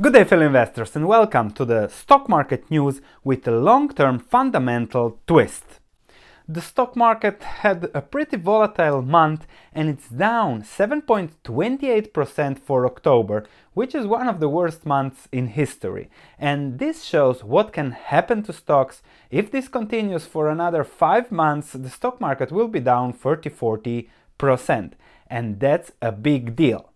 Good day fellow investors and welcome to the stock market news with a long-term fundamental twist. The stock market had a pretty volatile month and it's down 7.28% for October, which is one of the worst months in history. And this shows what can happen to stocks. If this continues for another 5 months, the stock market will be down 30-40%. And that's a big deal.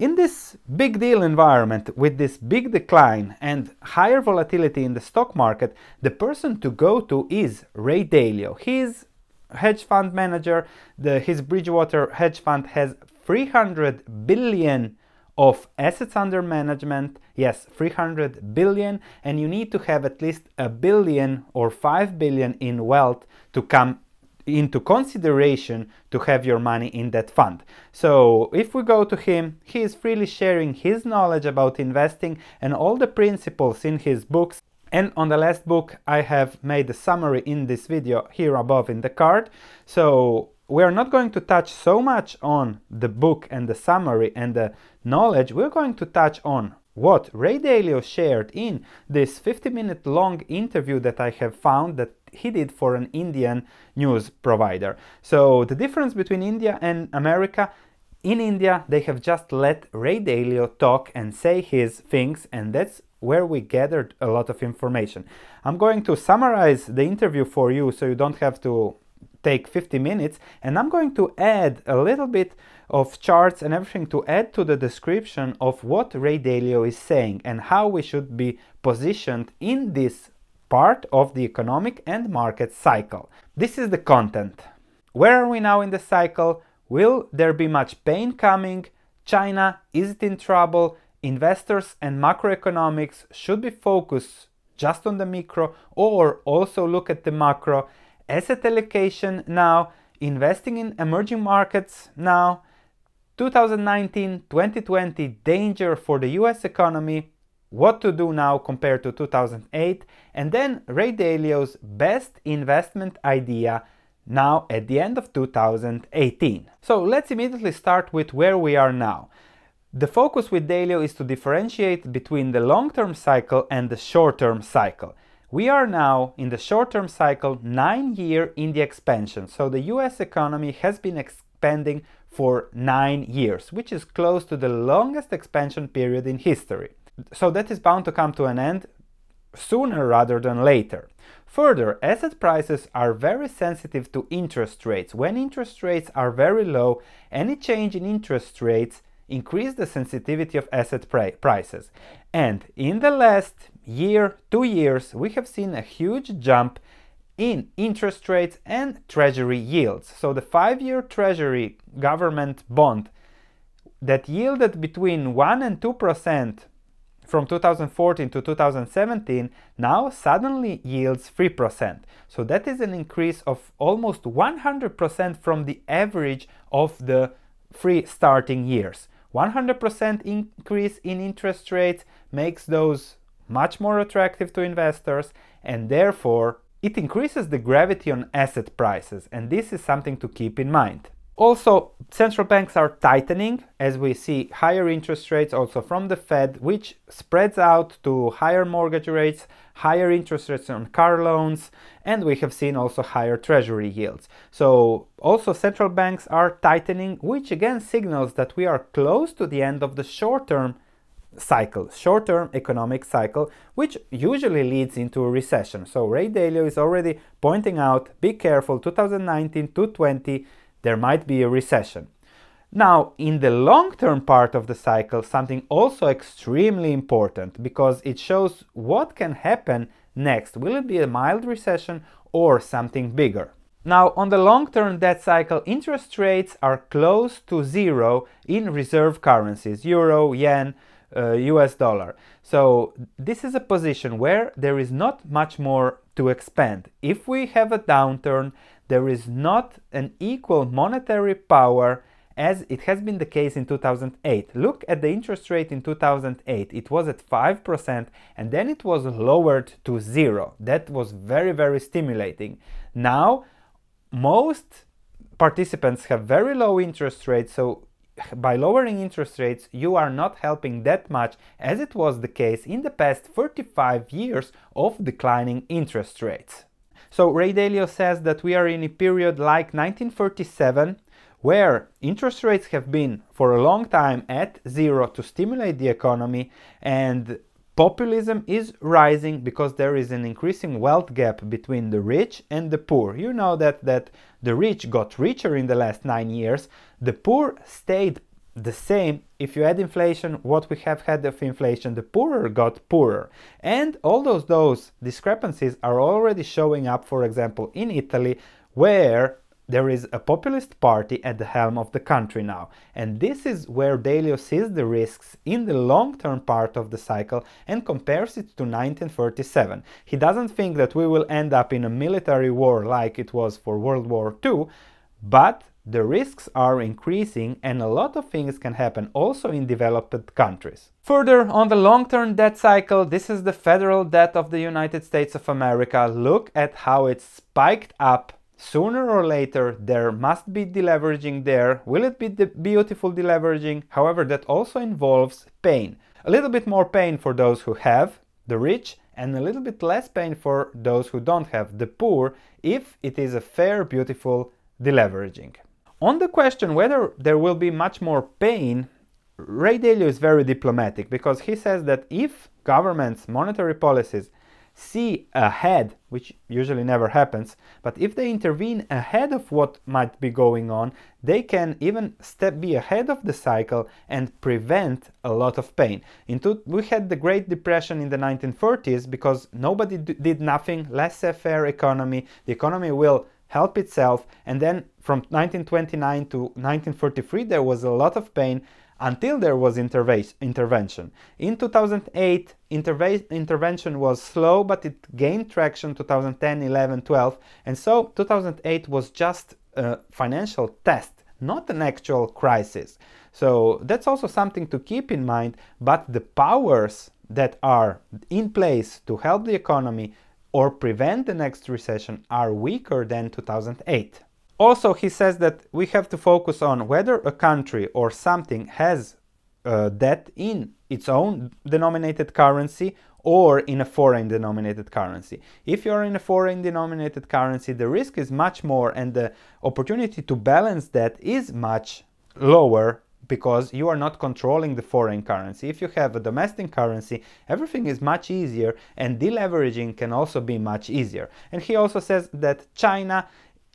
In this big deal environment with this big decline and higher volatility in the stock market, the person to go to is Ray Dalio. He's hedge fund manager. The, his Bridgewater hedge fund has 300 billion of assets under management. Yes, 300 billion and you need to have at least a billion or 5 billion in wealth to come into consideration to have your money in that fund. So if we go to him, he is freely sharing his knowledge about investing and all the principles in his books and on the last book I have made a summary in this video here above in the card. So we are not going to touch so much on the book and the summary and the knowledge, we're going to touch on what Ray Dalio shared in this 50 minute long interview that I have found that he did for an Indian news provider. So the difference between India and America in India, they have just let Ray Dalio talk and say his things, and that's where we gathered a lot of information. I'm going to summarize the interview for you so you don't have to take 50 minutes and I'm going to add a little bit of charts and everything to add to the description of what Ray Dalio is saying and how we should be positioned in this part of the economic and market cycle. This is the content. Where are we now in the cycle? Will there be much pain coming? China, is it in trouble? Investors and macroeconomics should be focused just on the micro or also look at the macro asset allocation now, investing in emerging markets now, 2019-2020 danger for the US economy, what to do now compared to 2008, and then Ray Dalio's best investment idea now at the end of 2018. So let's immediately start with where we are now. The focus with Dalio is to differentiate between the long-term cycle and the short-term cycle. We are now in the short-term cycle 9 year in the expansion. So the US economy has been expanding for 9 years, which is close to the longest expansion period in history. So that is bound to come to an end sooner rather than later. Further, asset prices are very sensitive to interest rates. When interest rates are very low, any change in interest rates increase the sensitivity of asset prices. And in the last year, two years, we have seen a huge jump in interest rates and treasury yields. So the five-year treasury government bond that yielded between 1 and 2% from 2014 to 2017 now suddenly yields 3%. So that is an increase of almost 100% from the average of the three starting years. 100% increase in interest rates makes those much more attractive to investors and therefore it increases the gravity on asset prices and this is something to keep in mind. Also, central banks are tightening as we see higher interest rates also from the Fed, which spreads out to higher mortgage rates, higher interest rates on car loans, and we have seen also higher treasury yields. So, also central banks are tightening, which again signals that we are close to the end of the short term cycle, short-term economic cycle, which usually leads into a recession. So Ray Dalio is already pointing out, be careful, 2019 to 20 there might be a recession. Now, in the long term part of the cycle, something also extremely important because it shows what can happen next. Will it be a mild recession or something bigger? Now, on the long term debt cycle, interest rates are close to zero in reserve currencies euro, yen, uh, US dollar. So, this is a position where there is not much more to expand. If we have a downturn, there is not an equal monetary power as it has been the case in 2008. Look at the interest rate in 2008. It was at 5% and then it was lowered to zero. That was very, very stimulating. Now, most participants have very low interest rates, so by lowering interest rates, you are not helping that much as it was the case in the past 35 years of declining interest rates. So Ray Dalio says that we are in a period like 1947 where interest rates have been for a long time at zero to stimulate the economy and populism is rising because there is an increasing wealth gap between the rich and the poor. You know that that the rich got richer in the last 9 years, the poor stayed the same if you add inflation what we have had of inflation the poorer got poorer and all those those discrepancies are already showing up for example in italy where there is a populist party at the helm of the country now and this is where Delio sees the risks in the long-term part of the cycle and compares it to 1937. He doesn't think that we will end up in a military war like it was for World War II, but the risks are increasing and a lot of things can happen also in developed countries. Further, on the long-term debt cycle, this is the federal debt of the United States of America. Look at how it spiked up Sooner or later, there must be deleveraging there. Will it be the beautiful deleveraging? However, that also involves pain. A little bit more pain for those who have, the rich, and a little bit less pain for those who don't have, the poor, if it is a fair, beautiful deleveraging. On the question whether there will be much more pain, Ray Dalio is very diplomatic because he says that if governments' monetary policies see ahead, which usually never happens, but if they intervene ahead of what might be going on, they can even step be ahead of the cycle and prevent a lot of pain. we had the Great Depression in the 1930s because nobody did nothing, laissez fair economy, the economy will help itself, and then from 1929 to 1943 there was a lot of pain until there was interve intervention. In 2008, interve intervention was slow, but it gained traction 2010, 11, 12, and so 2008 was just a financial test, not an actual crisis. So that's also something to keep in mind, but the powers that are in place to help the economy or prevent the next recession are weaker than 2008. Also, he says that we have to focus on whether a country or something has uh, debt in its own denominated currency or in a foreign denominated currency. If you're in a foreign denominated currency, the risk is much more and the opportunity to balance debt is much lower because you are not controlling the foreign currency. If you have a domestic currency, everything is much easier and deleveraging can also be much easier. And he also says that China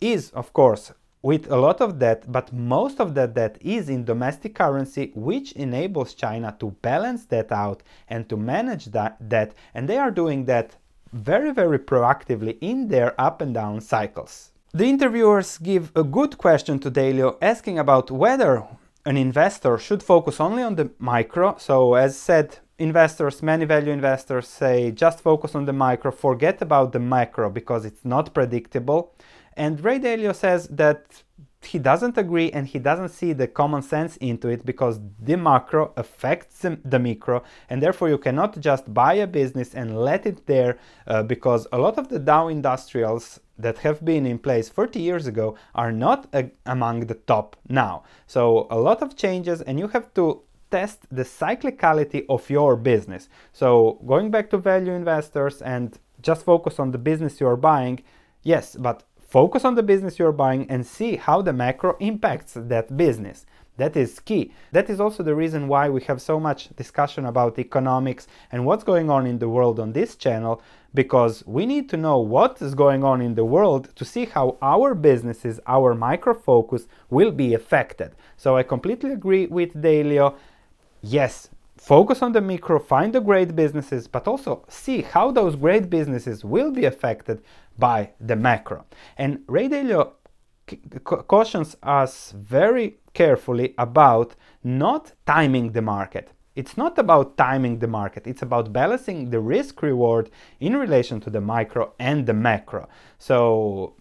is, of course, with a lot of debt, but most of that debt is in domestic currency, which enables China to balance that out and to manage that debt. And they are doing that very, very proactively in their up and down cycles. The interviewers give a good question to Dalio asking about whether an investor should focus only on the micro. So, as said, investors, many value investors say just focus on the micro, forget about the macro because it's not predictable. And Ray Dalio says that he doesn't agree and he doesn't see the common sense into it because the macro affects the micro and therefore you cannot just buy a business and let it there uh, because a lot of the Dow industrials that have been in place 40 years ago are not uh, among the top now. So a lot of changes and you have to test the cyclicality of your business. So going back to value investors and just focus on the business you are buying, yes, but Focus on the business you're buying and see how the macro impacts that business. That is key. That is also the reason why we have so much discussion about economics and what's going on in the world on this channel, because we need to know what is going on in the world to see how our businesses, our micro focus, will be affected. So I completely agree with Dalio. Yes, focus on the micro, find the great businesses, but also see how those great businesses will be affected by the macro. And Ray Dalio cautions us very carefully about not timing the market. It's not about timing the market, it's about balancing the risk reward in relation to the micro and the macro. So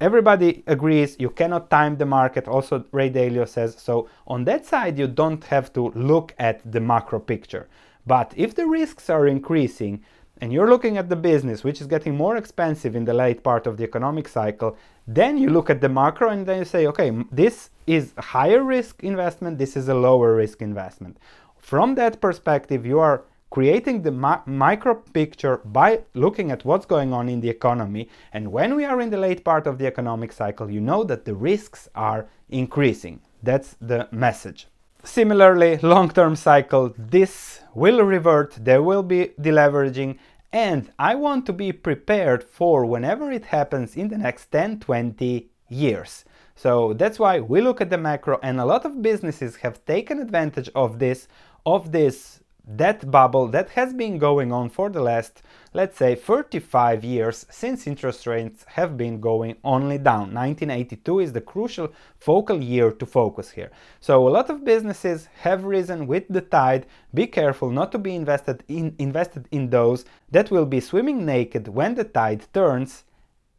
everybody agrees you cannot time the market also ray dalio says so on that side you don't have to look at the macro picture but if the risks are increasing and you're looking at the business, which is getting more expensive in the late part of the economic cycle, then you look at the macro and then you say, okay, this is a higher risk investment, this is a lower risk investment. From that perspective, you are creating the micro picture by looking at what's going on in the economy. And when we are in the late part of the economic cycle, you know that the risks are increasing. That's the message. Similarly, long-term cycle, this will revert, there will be deleveraging, and I want to be prepared for whenever it happens in the next 10, 20 years. So that's why we look at the macro and a lot of businesses have taken advantage of this, of this that bubble that has been going on for the last, let's say, 35 years since interest rates have been going only down. 1982 is the crucial focal year to focus here. So a lot of businesses have risen with the tide. Be careful not to be invested in, invested in those that will be swimming naked when the tide turns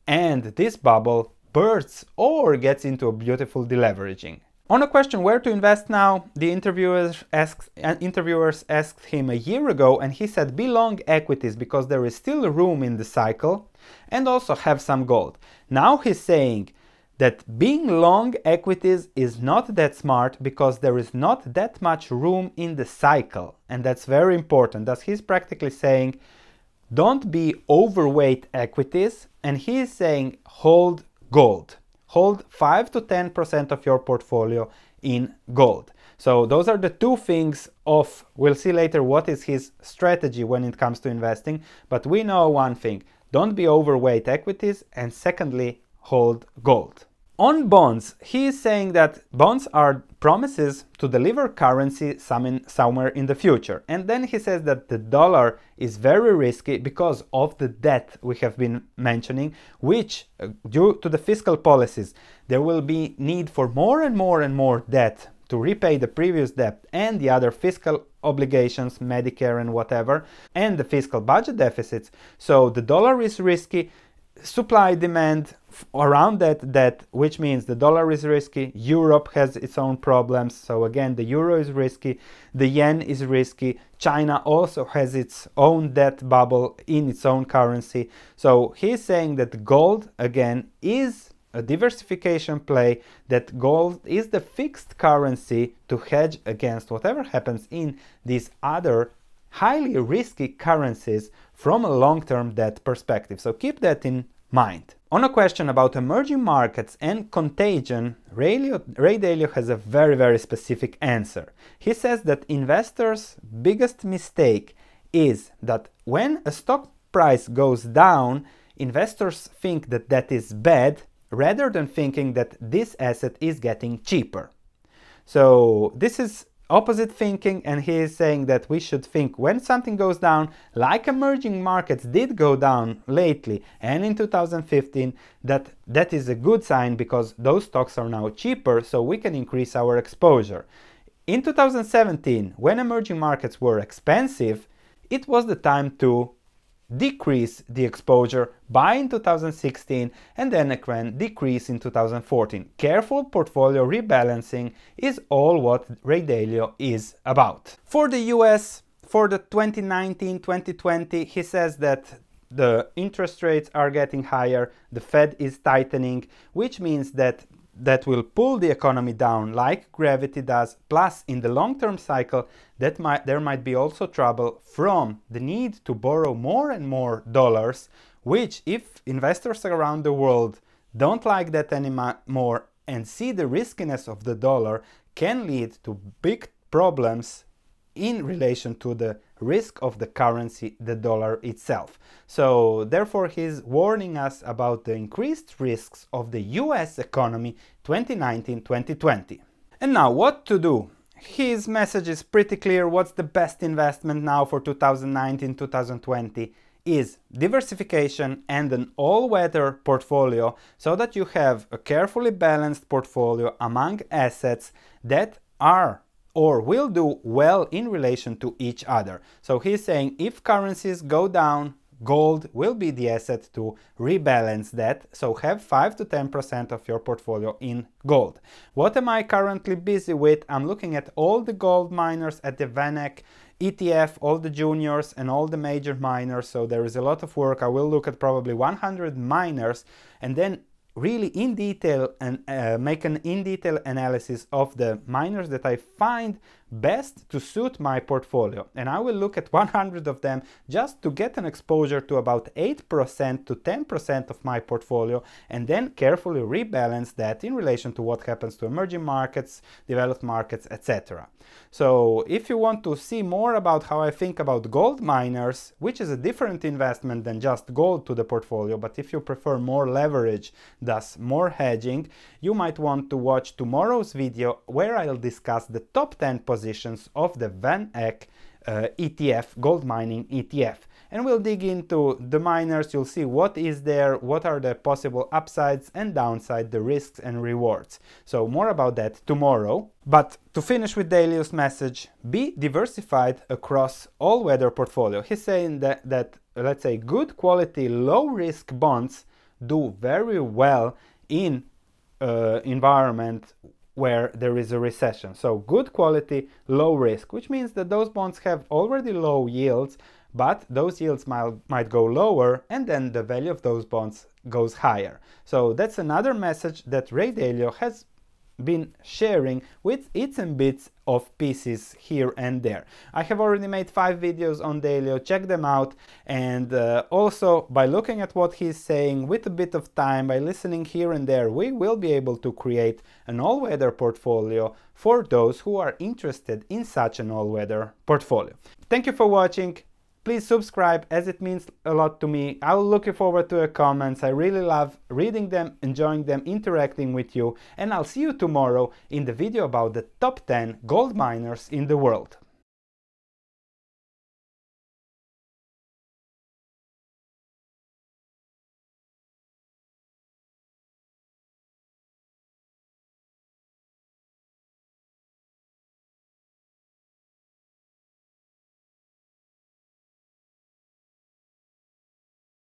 and this bubble bursts or gets into a beautiful deleveraging. On a question where to invest now, the interviewers asked, uh, interviewers asked him a year ago and he said be long equities because there is still room in the cycle and also have some gold. Now he's saying that being long equities is not that smart because there is not that much room in the cycle and that's very important. That's he's practically saying don't be overweight equities and he's saying hold gold hold 5 to 10% of your portfolio in gold. So those are the two things of, we'll see later what is his strategy when it comes to investing, but we know one thing, don't be overweight equities and secondly, hold gold. On bonds, he is saying that bonds are promises to deliver currency somewhere in the future. And then he says that the dollar is very risky because of the debt we have been mentioning, which uh, due to the fiscal policies, there will be need for more and more and more debt to repay the previous debt and the other fiscal obligations, Medicare and whatever, and the fiscal budget deficits. So the dollar is risky, supply demand around that debt, which means the dollar is risky europe has its own problems so again the euro is risky the yen is risky china also has its own debt bubble in its own currency so he's saying that gold again is a diversification play that gold is the fixed currency to hedge against whatever happens in these other highly risky currencies from a long-term debt perspective. So keep that in mind. On a question about emerging markets and contagion, Ray Dalio has a very, very specific answer. He says that investors' biggest mistake is that when a stock price goes down, investors think that that is bad rather than thinking that this asset is getting cheaper. So this is opposite thinking and he is saying that we should think when something goes down like emerging markets did go down lately and in 2015 that that is a good sign because those stocks are now cheaper so we can increase our exposure in 2017 when emerging markets were expensive it was the time to decrease the exposure, buy in 2016, and then again decrease in 2014. Careful portfolio rebalancing is all what Ray Dalio is about. For the US, for the 2019-2020, he says that the interest rates are getting higher, the Fed is tightening, which means that that will pull the economy down like gravity does, plus in the long-term cycle that might, there might be also trouble from the need to borrow more and more dollars, which if investors around the world don't like that anymore and see the riskiness of the dollar can lead to big problems in relation to the risk of the currency, the dollar itself. So, therefore, he's warning us about the increased risks of the US economy 2019 2020. And now, what to do? His message is pretty clear what's the best investment now for 2019 2020 is diversification and an all-weather portfolio so that you have a carefully balanced portfolio among assets that are or will do well in relation to each other. So he's saying if currencies go down, gold will be the asset to rebalance that. So have 5 to 10% of your portfolio in gold. What am I currently busy with? I'm looking at all the gold miners at the VanEck ETF, all the juniors and all the major miners. So there is a lot of work. I will look at probably 100 miners and then really in detail and uh, make an in detail analysis of the miners that I find best to suit my portfolio. And I will look at 100 of them just to get an exposure to about 8% to 10% of my portfolio and then carefully rebalance that in relation to what happens to emerging markets, developed markets, etc. So if you want to see more about how I think about gold miners, which is a different investment than just gold to the portfolio, but if you prefer more leverage, thus more hedging, you might want to watch tomorrow's video where I'll discuss the top 10 positions of the Van Eck uh, ETF, gold mining ETF and we'll dig into the miners, you'll see what is there, what are the possible upsides and downside, the risks and rewards. So more about that tomorrow. But to finish with Dalius' message, be diversified across all weather portfolio. He's saying that, that let's say good quality, low risk bonds do very well in uh, environment where there is a recession. So good quality, low risk, which means that those bonds have already low yields, but those yields might, might go lower and then the value of those bonds goes higher. So that's another message that Ray Dalio has been sharing with its and bits of pieces here and there. I have already made five videos on Delio, check them out and uh, also by looking at what he's saying with a bit of time, by listening here and there, we will be able to create an all-weather portfolio for those who are interested in such an all-weather portfolio. Thank you for watching, Please subscribe as it means a lot to me. I will looking forward to your comments. I really love reading them, enjoying them, interacting with you. And I'll see you tomorrow in the video about the top 10 gold miners in the world.